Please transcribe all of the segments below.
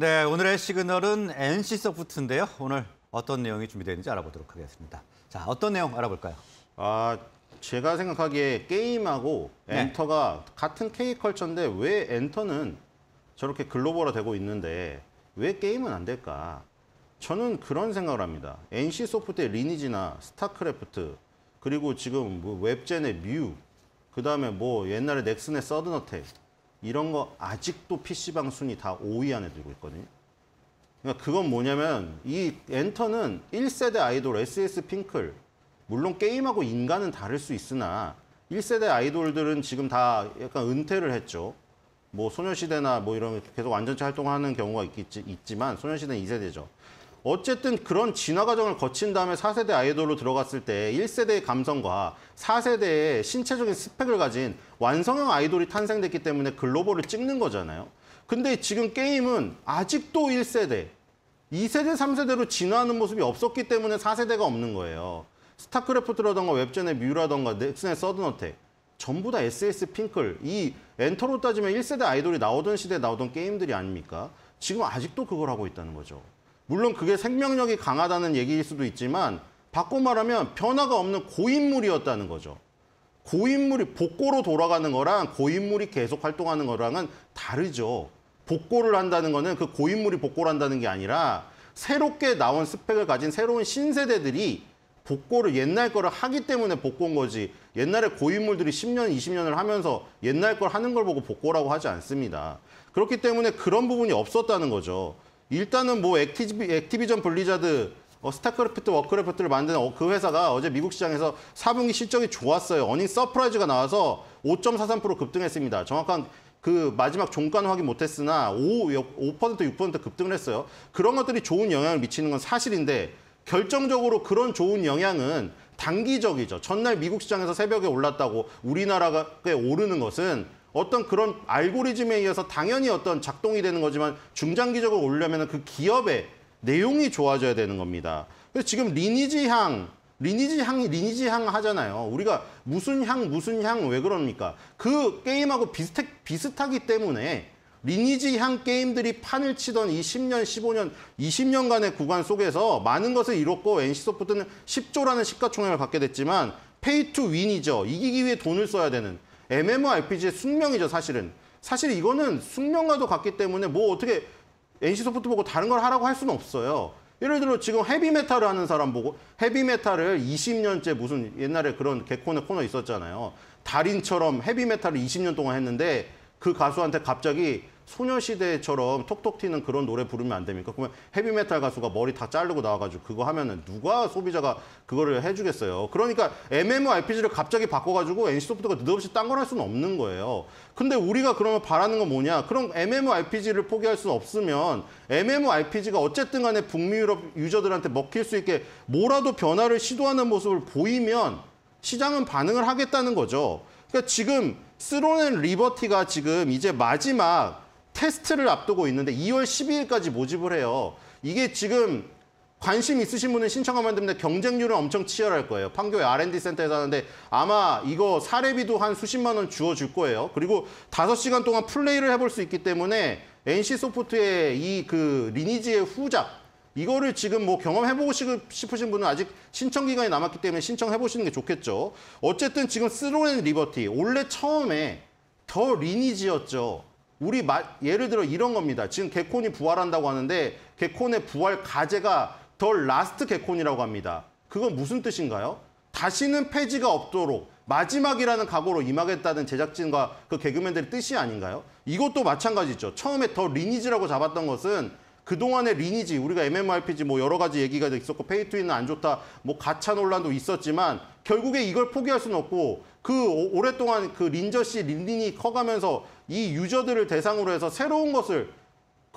네, 오늘의 시그널은 NC 소프트인데요 오늘 어떤 내용이 준비되어 있는지 알아보도록 하겠습니다. 자, 어떤 내용 알아볼까요? 아, 제가 생각하기에 게임하고 네. 엔터가 같은 K컬처인데 왜 엔터는 저렇게 글로벌화되고 있는데 왜 게임은 안 될까? 저는 그런 생각을 합니다. NC소프트의 리니지나 스타크래프트 그리고 지금 뭐 웹젠의 뮤 그다음에 뭐 옛날에 넥슨의 서든어택 이런 거 아직도 PC방 순위 다 5위 안에 들고 있거든요. 그러니까 그건 뭐냐면 이 엔터는 1세대 아이돌 SS 핑클 물론 게임하고 인간은 다를 수 있으나 1세대 아이돌들은 지금 다 약간 은퇴를 했죠. 뭐 소녀시대나 뭐 이런 계속 완전체 활동하는 경우가 있겠지, 있지만 소녀시대는 2세대죠. 어쨌든 그런 진화 과정을 거친 다음에 4세대 아이돌로 들어갔을 때 1세대의 감성과 4세대의 신체적인 스펙을 가진 완성형 아이돌이 탄생됐기 때문에 글로벌을 그 찍는 거잖아요. 근데 지금 게임은 아직도 1세대, 2세대, 3세대로 진화하는 모습이 없었기 때문에 4세대가 없는 거예요. 스타크래프트라던가 웹젠의 뮤라던가 넥슨의 서든어택 전부 다 SS 핑클 이 엔터로 따지면 1세대 아이돌이 나오던 시대에 나오던 게임들이 아닙니까? 지금 아직도 그걸 하고 있다는 거죠. 물론 그게 생명력이 강하다는 얘기일 수도 있지만 바꿔 말하면 변화가 없는 고인물이었다는 거죠. 고인물이 복고로 돌아가는 거랑 고인물이 계속 활동하는 거랑은 다르죠. 복고를 한다는 거는 그 고인물이 복고를 한다는 게 아니라 새롭게 나온 스펙을 가진 새로운 신세대들이 복고를 옛날 거를 하기 때문에 복고인 거지 옛날에 고인물들이 10년, 20년을 하면서 옛날 걸 하는 걸 보고 복고라고 하지 않습니다. 그렇기 때문에 그런 부분이 없었다는 거죠. 일단은 뭐 액티비, 액티비전 블리자드 어, 스타크래프트, 워크래프트를 만드는 어, 그 회사가 어제 미국 시장에서 4분기 실적이 좋았어요. 어닝 서프라이즈가 나와서 5.43% 급등했습니다. 정확한 그 마지막 종가는 확인 못했으나 5, 5% 6% 급등을 했어요. 그런 것들이 좋은 영향을 미치는 건 사실인데 결정적으로 그런 좋은 영향은 단기적이죠. 전날 미국 시장에서 새벽에 올랐다고 우리나라가 꽤 오르는 것은 어떤 그런 알고리즘에 의해서 당연히 어떤 작동이 되는 거지만 중장기적으로 올려면 그 기업의 내용이 좋아져야 되는 겁니다. 그래서 지금 리니지향 리니지 향, 이 리니지 향 하잖아요. 우리가 무슨 향, 무슨 향, 왜 그럽니까? 그 게임하고 비슷해, 비슷하기 때문에 리니지 향 게임들이 판을 치던 이 10년, 15년, 20년간의 구간 속에서 많은 것을 이뤘고 NC소프트는 10조라는 시가총액을 받게 됐지만 페이 투 윈이죠. 이기기 위해 돈을 써야 되는 MMORPG의 숙명이죠, 사실은. 사실 이거는 숙명과도 같기 때문에 뭐 어떻게 NC소프트 보고 다른 걸 하라고 할 수는 없어요. 예를 들어 지금 헤비메탈을 하는 사람 보고 헤비메탈을 20년째 무슨 옛날에 그런 개콘의 코너 있었잖아요. 달인처럼 헤비메탈을 20년 동안 했는데 그 가수한테 갑자기 소녀시대처럼 톡톡 튀는 그런 노래 부르면 안 됩니까? 그러면 헤비메탈 가수가 머리 다 자르고 나와가지고 그거 하면은 누가 소비자가 그거를 해주겠어요. 그러니까 MMORPG를 갑자기 바꿔가지고 NC소프트가 느닷없이 딴 걸 할 수는 없는 거예요. 근데 우리가 그러면 바라는 건 뭐냐? 그럼 MMORPG를 포기할 수 없으면 MMORPG가 어쨌든 간에 북미 유럽 유저들한테 먹힐 수 있게 뭐라도 변화를 시도하는 모습을 보이면 시장은 반응을 하겠다는 거죠. 그러니까 지금 쓰러낸 리버티가 지금 이제 마지막 테스트를 앞두고 있는데 2월 12일까지 모집을 해요. 이게 지금 관심 있으신 분은 신청하면 됩니다. 경쟁률은 엄청 치열할 거예요. 판교의 R&D 센터에서 하는데 아마 이거 사례비도 한 수십만 원 주어줄 거예요. 그리고 5 시간 동안 플레이를 해볼 수 있기 때문에 NC소프트의 이 그 리니지의 후작 이거를 지금 뭐 경험해보고 싶으신 분은 아직 신청 기간이 남았기 때문에 신청해보시는 게 좋겠죠. 어쨌든 지금 스로앤 리버티 원래 처음에 더 리니지였죠. 우리 말 예를 들어 이런 겁니다. 지금 개콘이 부활한다고 하는데 개콘의 부활 가제가 더 라스트 개콘이라고 합니다. 그건 무슨 뜻인가요? 다시는 폐지가 없도록 마지막이라는 각오로 임하겠다는 제작진과 그 개그맨들의 뜻이 아닌가요? 이것도 마찬가지죠. 처음에 더 리니지라고 잡았던 것은 그동안의 리니지, 우리가 MMORPG 뭐 여러 가지 얘기가 있었고 페이투인은 안 좋다, 뭐 가차 논란도 있었지만 결국에 이걸 포기할 수는 없고 그 오랫동안 그 린저 씨 린린이 커가면서 이 유저들을 대상으로 해서 새로운 것을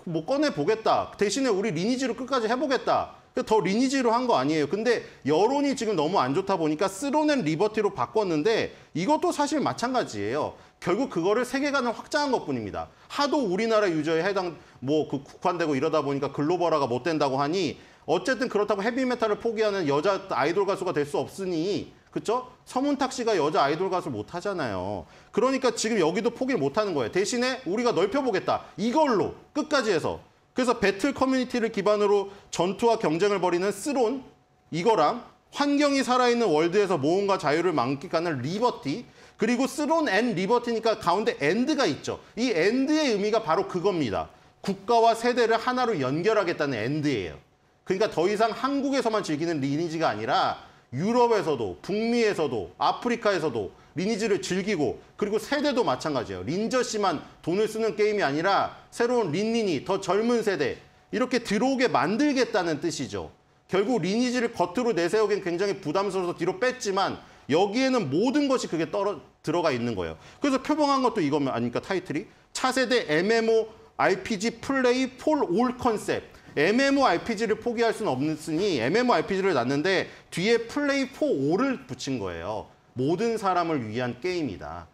뭐 꺼내 보겠다. 대신에 우리 리니지로 끝까지 해보겠다. 더 리니지로 한 거 아니에요. 근데 여론이 지금 너무 안 좋다 보니까 쓰로낸 리버티로 바꿨는데 이것도 사실 마찬가지예요. 결국 그거를 세계관을 확장한 것뿐입니다. 하도 우리나라 유저에 해당 뭐그 국한되고 이러다 보니까 글로벌화가 못 된다고 하니 어쨌든 그렇다고 헤비메탈을 포기하는 여자 아이돌 가수가 될 수 없으니 그렇죠? 서문탁 씨가 여자 아이돌 가수를 못 하잖아요. 그러니까 지금 여기도 포기를 못 하는 거예요. 대신에 우리가 넓혀보겠다. 이걸로 끝까지 해서. 그래서 배틀 커뮤니티를 기반으로 전투와 경쟁을 벌이는 쓰론 이거랑 환경이 살아있는 월드에서 모험과 자유를 만끽하는 리버티 그리고 쓰론 앤 리버티니까 가운데 엔드가 있죠. 이 엔드의 의미가 바로 그겁니다. 국가와 세대를 하나로 연결하겠다는 엔드예요. 그러니까 더 이상 한국에서만 즐기는 리니지가 아니라 유럽에서도 북미에서도 아프리카에서도 리니지를 즐기고 그리고 세대도 마찬가지예요. 린저 씨만 돈을 쓰는 게임이 아니라 새로운 린린이 더 젊은 세대 이렇게 들어오게 만들겠다는 뜻이죠. 결국 리니지를 겉으로 내세우기엔 굉장히 부담스러워서 뒤로 뺐지만 여기에는 모든 것이 그게 떨어, 들어가 있는 거예요. 그래서 표방한 것도 이거 아닙니까 타이틀이? 차세대 MMO RPG 플레이 폴 올 컨셉. MMORPG를 포기할 수는 없으니 MMORPG를 놨는데 뒤에 플레이 4, 5를 붙인 거예요. 모든 사람을 위한 게임이다.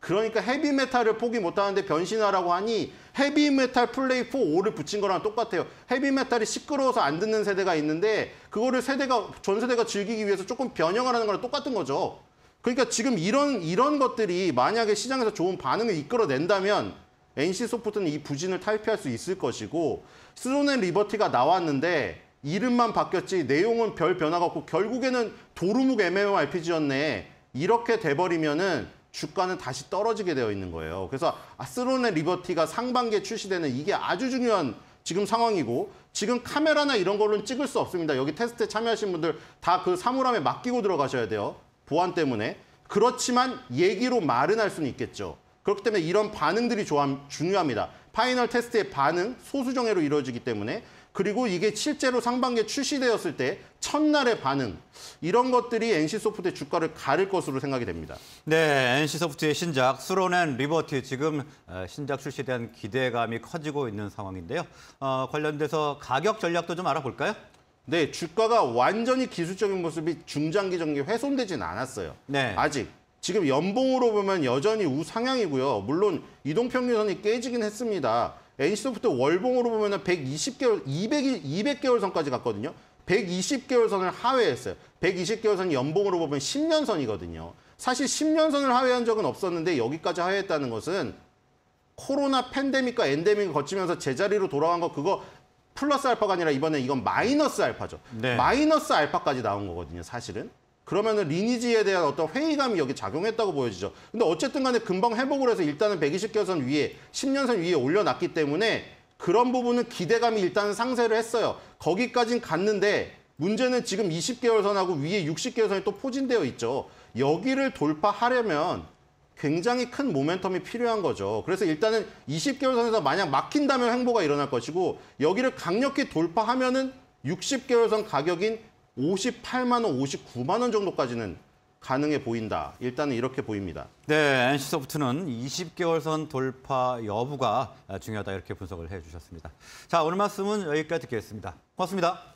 그러니까 헤비메탈을 포기 못하는데 변신하라고 하니 헤비메탈 플레이 4, 5를 붙인 거랑 똑같아요. 헤비메탈이 시끄러워서 안 듣는 세대가 있는데 그거를 세대가 전 세대가 즐기기 위해서 조금 변형을 하는 거랑 똑같은 거죠. 그러니까 지금 이런 이런 것들이 만약에 시장에서 좋은 반응을 이끌어낸다면 NC소프트는 이 부진을 탈피할 수 있을 것이고 스존의 리버티가 나왔는데 이름만 바뀌었지 내용은 별 변화가 없고 결국에는 도루묵 MMORPG였네 이렇게 돼버리면은 주가는 다시 떨어지게 되어 있는 거예요. 그래서 아스론의 리버티가 상반기에 출시되는 이게 아주 중요한 지금 상황이고 지금 카메라나 이런 걸로는 찍을 수 없습니다. 여기 테스트에 참여하신 분들 다 그 사물함에 맡기고 들어가셔야 돼요. 보안 때문에. 그렇지만 얘기로 말은 할 수는 있겠죠. 그렇기 때문에 이런 반응들이 중요합니다. 파이널 테스트의 반응, 소수정예로 이루어지기 때문에 그리고 이게 실제로 상반기에 출시되었을 때 첫날의 반응 이런 것들이 NC소프트의 주가를 가릴 것으로 생각이 됩니다. 네, NC소프트의 신작 수로낸 리버티 지금 어, 신작 출시에 대한 기대감이 커지고 있는 상황인데요. 어, 관련돼서 가격 전략도 좀 알아볼까요? 네, 주가가 완전히 기술적인 모습이 중장기적인 게 훼손되진 않았어요. 네. 아직 지금 연봉으로 보면 여전히 우상향이고요. 물론 이동평균선이 깨지긴 했습니다. NC소프트 월봉으로 보면 120개월, 200, 200개월 선까지 갔거든요. 120개월 선을 하회했어요. 120개월 선 연봉으로 보면 10년 선이거든요. 사실 10년 선을 하회한 적은 없었는데 여기까지 하회했다는 것은 코로나 팬데믹과 엔데믹을 거치면서 제자리로 돌아간 거 그거 플러스 알파가 아니라 이번에 이건 마이너스 알파죠. 네. 마이너스 알파까지 나온 거거든요, 사실은. 그러면은 리니지에 대한 어떤 회의감이 여기 작용했다고 보여지죠. 근데 어쨌든 간에 금방 회복을 해서 일단은 120개선 위에, 10년선 위에 올려놨기 때문에 그런 부분은 기대감이 일단 은 상쇄를 했어요. 거기까진 갔는데 문제는 지금 20개월선하고 위에 60개월선이 또 포진되어 있죠. 여기를 돌파하려면 굉장히 큰 모멘텀이 필요한 거죠. 그래서 일단은 20개월선에서 만약 막힌다면 횡보가 일어날 것이고 여기를 강력히 돌파하면은 60개월선 가격인 58만 원, 59만 원 정도까지는 가능해 보인다. 일단은 이렇게 보입니다. 네, NC소프트는 20개월 선 돌파 여부가 중요하다 이렇게 분석을 해주셨습니다. 자, 오늘 말씀은 여기까지 듣겠습니다. 고맙습니다.